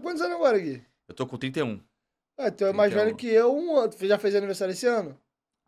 Quantos anos agora, Gui? Eu tô com 31. Ah, então é mais velho que eu, um ano. Já fez aniversário esse ano?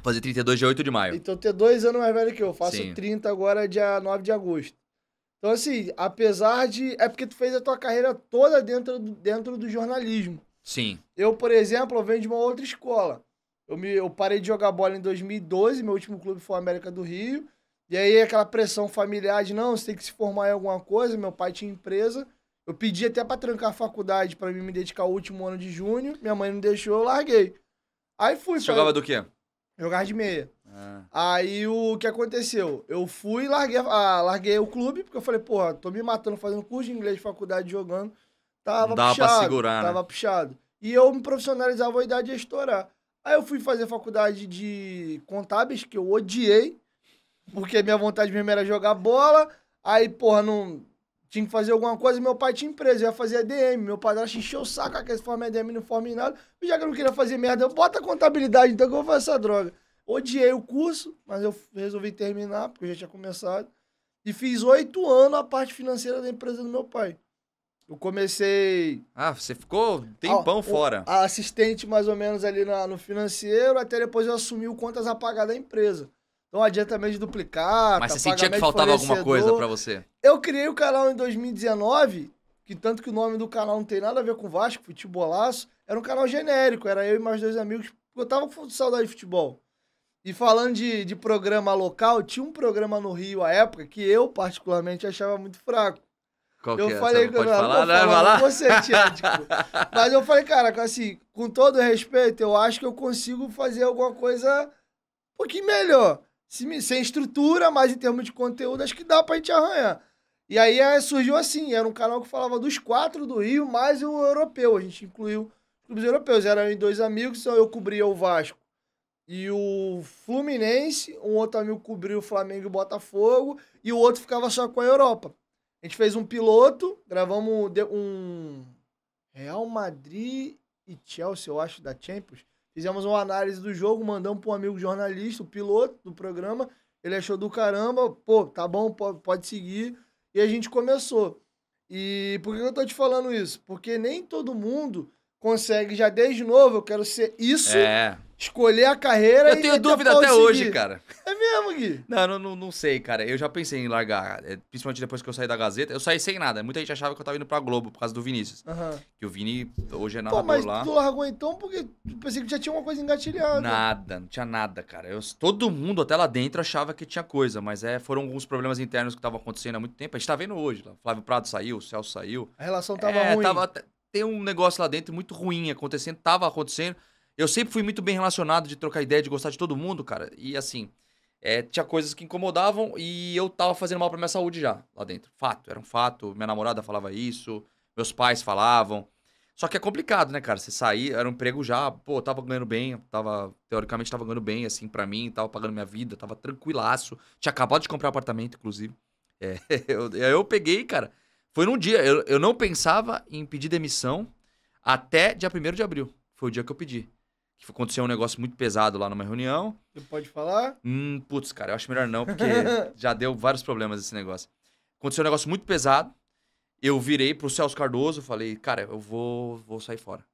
Fazer 32 de 8 de maio. Então ter é dois anos mais velho que eu. faço Sim. 30 agora, dia 9 de agosto. Então, assim, apesar de. É porque tu fez a tua carreira toda dentro do, dentro do jornalismo. Sim. Eu, por exemplo, eu venho de uma outra escola. Eu, me, eu parei de jogar bola em 2012, meu último clube foi o América do Rio. E aí aquela pressão familiar de não, você tem que se formar em alguma coisa, meu pai tinha empresa. Eu pedi até pra trancar a faculdade pra mim me dedicar ao último ano de junho. Minha mãe não deixou, eu larguei. Aí fui. Você pra... jogava do quê? Jogava de meia. Ah. Aí o que aconteceu? Eu fui e larguei, ah, larguei o clube, porque eu falei, porra, tô me matando fazendo curso de inglês de faculdade, jogando. Tava Dava puxado. Pra segurar, né? tava puxado. E eu me profissionalizava a idade ia estourar. Aí eu fui fazer faculdade de contábeis, que eu odiei, porque minha vontade mesmo era jogar bola. Aí, porra, não tinha que fazer alguma coisa, meu pai tinha empresa, eu ia fazer EDM. Meu padrasto encheu o saco, aquela ah, forma EDM não forma em nada. já que eu não queria fazer merda, eu bota a contabilidade, então que eu vou fazer essa droga. Odiei o curso, mas eu resolvi terminar, porque eu já tinha começado. E fiz oito anos a parte financeira da empresa do meu pai. Eu comecei. Ah, você ficou tempão a, ah, fora. A assistente, mais ou menos, ali na, no financeiro, até depois eu assumi o contas a pagar da empresa. Então adianta mesmo duplicar. Mas tá, você sentia que faltava alguma coisa para você? Eu criei o canal em 2019, que tanto que o nome do canal não tem nada a ver com Vasco, futebolaço. Era um canal genérico, era eu e mais dois amigos. Eu tava com saudade de futebol. E falando de, de programa local, tinha um programa no Rio à época que eu, particularmente, achava muito fraco. Qual eu que é? falei, você não pode eu, falar, não, Mas eu falei, cara, assim, com todo respeito, eu acho que eu consigo fazer alguma coisa um pouquinho melhor sem estrutura, mas em termos de conteúdo, acho que dá pra gente arranhar. E aí é, surgiu assim, era um canal que falava dos quatro do Rio, mais o europeu. A gente incluiu clubes europeus. Eram dois amigos, então eu cobria o Vasco e o Fluminense, um outro amigo cobria o Flamengo e o Botafogo, e o outro ficava só com a Europa. A gente fez um piloto, gravamos um Real Madrid e Chelsea, eu acho, da Champions. Fizemos uma análise do jogo, mandamos para um amigo jornalista, o piloto do programa. Ele achou do caramba, pô, tá bom, pode seguir. E a gente começou. E por que eu tô te falando isso? Porque nem todo mundo consegue já desde novo, eu quero ser isso. É. Escolher a carreira Eu e tenho dúvida até seguir. hoje, cara. É mesmo, Gui? Não, não, não sei, cara. Eu já pensei em largar, é, principalmente depois que eu saí da Gazeta. Eu saí sem nada. Muita gente achava que eu tava indo pra Globo por causa do Vinícius. Uhum. Que o Vini hoje é narrador lá mas lá. tu largou então porque pensei que já tinha uma coisa engatilhada. Nada, não tinha nada, cara. Eu, todo mundo até lá dentro achava que tinha coisa, mas é, foram alguns problemas internos que estavam acontecendo há muito tempo. A gente tá vendo hoje. Flávio Prado saiu, o Celso saiu. A relação tava é, ruim. Tava, tem um negócio lá dentro muito ruim acontecendo, tava acontecendo. Eu sempre fui muito bem relacionado de trocar ideia, de gostar de todo mundo, cara. E assim, é, tinha coisas que incomodavam e eu tava fazendo mal pra minha saúde já, lá dentro. Fato, era um fato. Minha namorada falava isso, meus pais falavam. Só que é complicado, né, cara? Você sair, era um emprego já, pô, tava ganhando bem, tava, teoricamente tava ganhando bem, assim, para mim, tava pagando minha vida, tava tranquilaço. Tinha acabado de comprar apartamento, inclusive. É, eu, eu peguei, cara, foi num dia. Eu, eu não pensava em pedir demissão até dia 1 de abril. Foi o dia que eu pedi. Que aconteceu um negócio muito pesado lá numa reunião. Você pode falar? Hum, putz, cara, eu acho melhor não, porque já deu vários problemas esse negócio. Aconteceu um negócio muito pesado. Eu virei pro Celso Cardoso, falei, cara, eu vou, vou sair fora.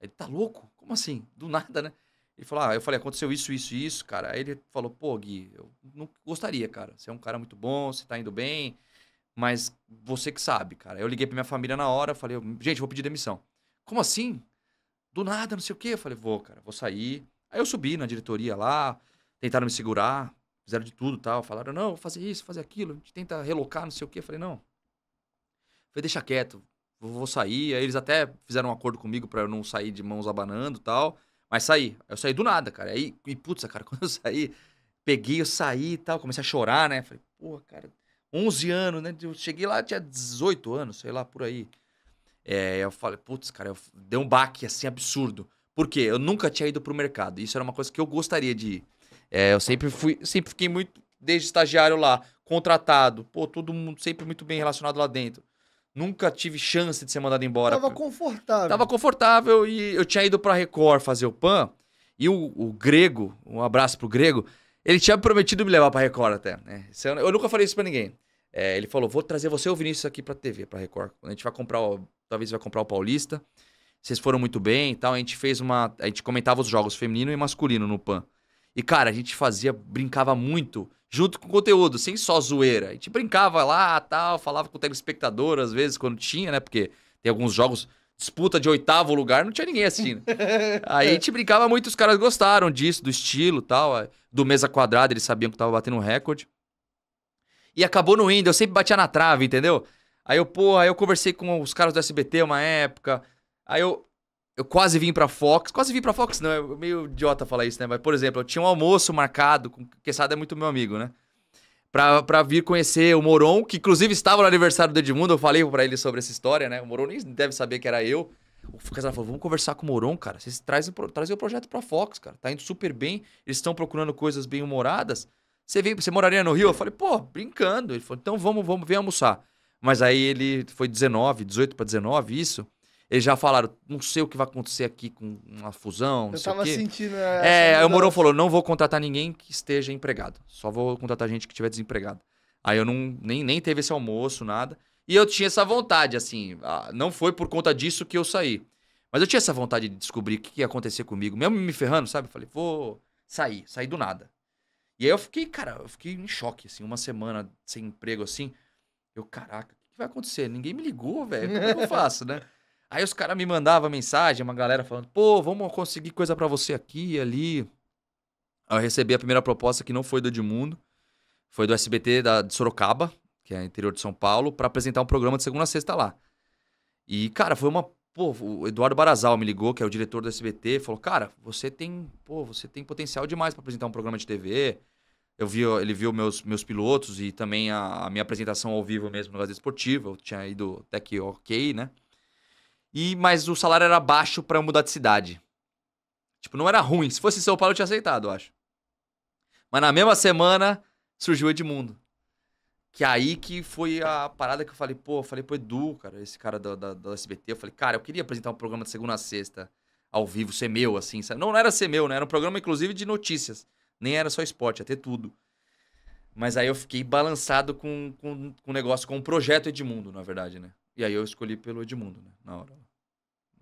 Ele, tá louco? Como assim? Do nada, né? Ele falou, ah, eu falei, aconteceu isso, isso isso, cara. Aí ele falou, pô, Gui, eu não gostaria, cara. Você é um cara muito bom, você tá indo bem, mas você que sabe, cara. Eu liguei pra minha família na hora, falei, gente, vou pedir demissão. Como assim? Do nada, não sei o quê. Eu falei, vou, cara, vou sair. Aí eu subi na diretoria lá, tentaram me segurar, fizeram de tudo tal. Falaram, não, vou fazer isso, fazer aquilo, a gente tenta relocar, não sei o quê. Eu falei, não. Eu falei, deixa quieto, vou sair. Aí eles até fizeram um acordo comigo para eu não sair de mãos abanando tal. Mas saí. Eu saí do nada, cara. Aí, e putz, cara, quando eu saí, peguei, eu saí e tal. Comecei a chorar, né? Falei, porra, cara, 11 anos, né? Eu cheguei lá, tinha 18 anos, sei lá, por aí. É, eu falei, putz, cara, eu... deu um baque assim absurdo. Por quê? Eu nunca tinha ido pro mercado. Isso era uma coisa que eu gostaria de ir. É, eu sempre fui, sempre fiquei muito, desde estagiário lá, contratado. Pô, todo mundo sempre muito bem relacionado lá dentro. Nunca tive chance de ser mandado embora. Tava confortável. Tava confortável e eu tinha ido pra Record fazer o PAN. E o, o grego, um abraço pro grego, ele tinha prometido me levar pra Record até, né? Eu nunca falei isso pra ninguém. É, ele falou: vou trazer você e o Vinícius aqui pra TV, pra Record. a gente vai comprar, o, talvez vai comprar o Paulista. Vocês foram muito bem e tal. A gente fez uma. A gente comentava os jogos feminino e masculino no PAN. E, cara, a gente fazia, brincava muito, junto com o conteúdo, sem só zoeira. A gente brincava lá, tal, falava com o telespectador, às vezes, quando tinha, né? Porque tem alguns jogos disputa de oitavo lugar, não tinha ninguém assistindo. Aí a gente brincava muito, os caras gostaram disso, do estilo tal. É, do mesa quadrada, eles sabiam que tava batendo um recorde. E acabou no indo, eu sempre batia na trave, entendeu? Aí eu, porra aí eu conversei com os caras do SBT uma época. Aí eu, eu quase vim pra Fox. Quase vim pra Fox, não, é meio idiota falar isso, né? Mas, por exemplo, eu tinha um almoço marcado, com... Quesada é muito meu amigo, né? pra, vir conhecer o Moron, que inclusive estava no aniversário do Edmundo. Eu falei para ele sobre essa história, né? O Moron nem deve saber que era eu. O Casal falou: vamos conversar com o Moron, cara. Vocês trazem, trazem o projeto pra Fox, cara. Tá indo super bem. Eles estão procurando coisas bem humoradas. Você, vem você moraria no Rio? Eu falei, pô, brincando. Ele falou, então vamos, vamos, vem almoçar. Mas aí ele foi 19, 18 para 19, isso. Eles já falaram, não sei o que vai acontecer aqui com uma fusão. Eu tava sentindo. É, aí o Mourão falou: não vou contratar ninguém que esteja empregado. Só vou contratar gente que estiver desempregado. Aí eu não, nem, nem teve esse almoço, nada. E eu tinha essa vontade, assim. Ah, não foi por conta disso que eu saí. Mas eu tinha essa vontade de descobrir o que ia acontecer comigo. Mesmo me ferrando, sabe? Eu falei, vou sair, sair do nada. E aí eu fiquei, cara, eu fiquei em choque, assim, uma semana sem emprego, assim. Eu, caraca, o que vai acontecer? Ninguém me ligou, velho. Como é que eu faço, né? Aí os caras me mandavam mensagem, uma galera falando, pô, vamos conseguir coisa para você aqui e ali. Aí eu recebi a primeira proposta que não foi do Edmundo, foi do SBT da, de Sorocaba, que é interior de São Paulo, para apresentar um programa de segunda a sexta lá. E, cara, foi uma. Pô, o Eduardo Barazal me ligou, que é o diretor do SBT, falou: Cara, você tem. Pô, você tem potencial demais para apresentar um programa de TV. Eu vi, ele viu meus, meus pilotos e também a, a minha apresentação ao vivo mesmo no Gazeta Esportiva. Eu tinha ido até que ok, né? E, mas o salário era baixo para mudar de cidade. Tipo, não era ruim. Se fosse São Paulo, eu tinha aceitado, eu acho. Mas na mesma semana surgiu Edmundo. Que é aí que foi a parada que eu falei, pô, eu falei pro Edu, cara, esse cara da, da, da, SBT, eu falei, cara, eu queria apresentar um programa de segunda a sexta, ao vivo, ser meu, assim, sabe? Não, não era ser meu, né? Era um programa, inclusive, de notícias. Nem era só esporte, ia ter tudo. Mas aí eu fiquei balançado com o com, com um negócio, com o um projeto Edmundo, na verdade, né? E aí eu escolhi pelo Edmundo, né? Na hora.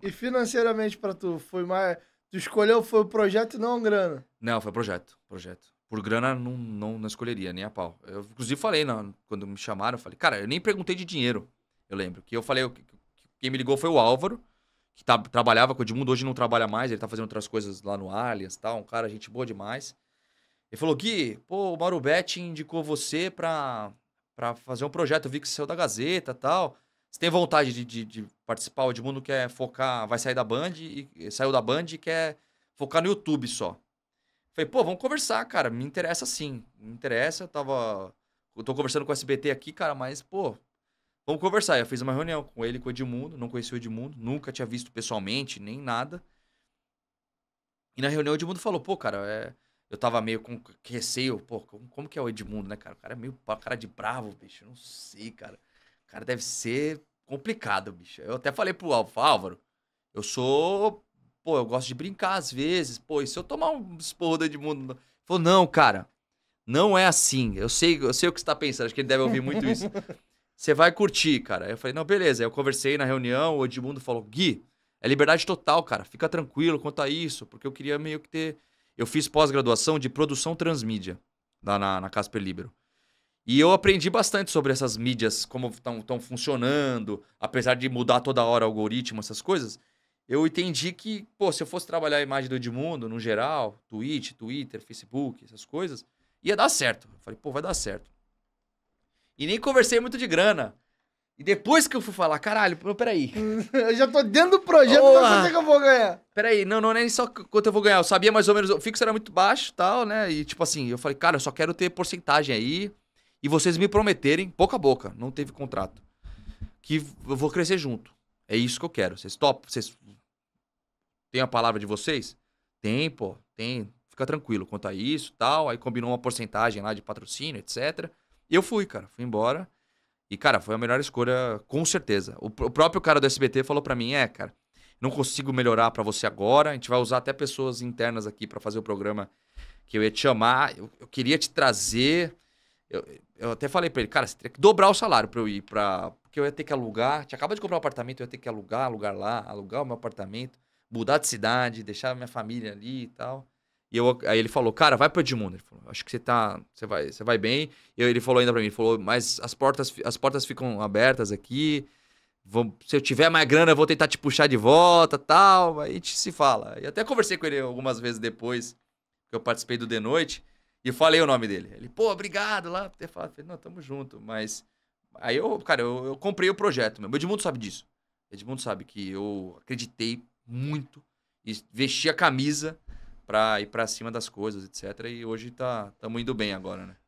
E financeiramente para tu, foi mais. Tu escolheu, foi o projeto e não grana? Não, foi projeto. Projeto. Por grana, não, não, não escolheria, nem a pau. Eu, inclusive, falei, não, quando me chamaram, eu falei, cara, eu nem perguntei de dinheiro. Eu lembro. Que eu falei, quem me ligou foi o Álvaro, que tá, trabalhava com o Edmundo, hoje não trabalha mais, ele tá fazendo outras coisas lá no Alias tal. Um cara, gente boa demais. Ele falou, Gui, pô, o Mauro indicou você pra, pra fazer um projeto. Eu vi que você saiu da Gazeta tal. Você tem vontade de, de, de participar? O Edmundo quer focar, vai sair da Band, e, saiu da Band e quer focar no YouTube só. Falei, pô, vamos conversar, cara. Me interessa sim. Me interessa. Eu tava. Eu tô conversando com o SBT aqui, cara, mas, pô, vamos conversar. Eu fiz uma reunião com ele, com o Edmundo. Não conhecia o Edmundo, nunca tinha visto pessoalmente, nem nada. E na reunião o Edmundo falou, pô, cara, é... eu tava meio com receio. Pô, como, que é o Edmundo, né, cara? O cara é meio cara de bravo, bicho. Eu não sei, cara. Cara, deve ser complicado, bicho. Eu até falei pro Álvaro, Álvaro, eu sou. Pô, eu gosto de brincar às vezes. Pô, e se eu tomar um esporro do Edmundo? Ele falou, não, cara, não é assim. Eu sei, eu sei o que você tá pensando, acho que ele deve ouvir muito isso. Você vai curtir, cara. Eu falei, não, beleza. Aí eu conversei na reunião, o Edmundo falou, Gui, é liberdade total, cara. Fica tranquilo quanto a isso, porque eu queria meio que ter. Eu fiz pós-graduação de produção transmídia lá na, na Casper Libero. E eu aprendi bastante sobre essas mídias, como estão funcionando, apesar de mudar toda hora o algoritmo, essas coisas. Eu entendi que, pô, se eu fosse trabalhar a imagem do Edmundo, no geral, Twitch, Twitter, Facebook, essas coisas, ia dar certo. Eu falei, pô, vai dar certo. E nem conversei muito de grana. E depois que eu fui falar, caralho, peraí. eu já tô dentro do projeto, você não quanto que eu vou ganhar? Peraí, não, não é nem só quanto eu vou ganhar. Eu sabia mais ou menos, o fixo era muito baixo e tal, né? E tipo assim, eu falei, cara, eu só quero ter porcentagem aí. E vocês me prometerem, boca a boca, não teve contrato, que eu vou crescer junto. É isso que eu quero. Vocês topam? Vocês. Tem a palavra de vocês? Tem, pô, tem. Fica tranquilo quanto a isso tal. Aí combinou uma porcentagem lá de patrocínio, etc. E eu fui, cara. Fui embora. E, cara, foi a melhor escolha, com certeza. O, o próprio cara do SBT falou para mim: é, cara, não consigo melhorar para você agora. A gente vai usar até pessoas internas aqui para fazer o programa que eu ia te chamar. Eu, eu queria te trazer. Eu, eu até falei para ele, cara, você teria que dobrar o salário para eu ir para. Porque eu ia ter que alugar. Tinha acabado de comprar um apartamento, eu ia ter que alugar, alugar lá, alugar o meu apartamento, mudar de cidade, deixar minha família ali e tal. E eu, aí ele falou, cara, vai pro Edmundo. Ele falou, acho que você tá. Você vai, você vai bem. E ele falou ainda pra mim, ele falou, mas as portas, as portas ficam abertas aqui. se eu tiver mais grana, eu vou tentar te puxar de volta tal. Aí a gente se fala. E até conversei com ele algumas vezes depois que eu participei do De Noite. E falei o nome dele. Ele, pô, obrigado lá por ter falado. falei, não, tamo junto. Mas. Aí eu, cara, eu, eu comprei o projeto mesmo. Edmundo sabe disso. Edmundo sabe que eu acreditei muito e vesti a camisa pra ir pra cima das coisas, etc. E hoje tá, tamo indo bem agora, né?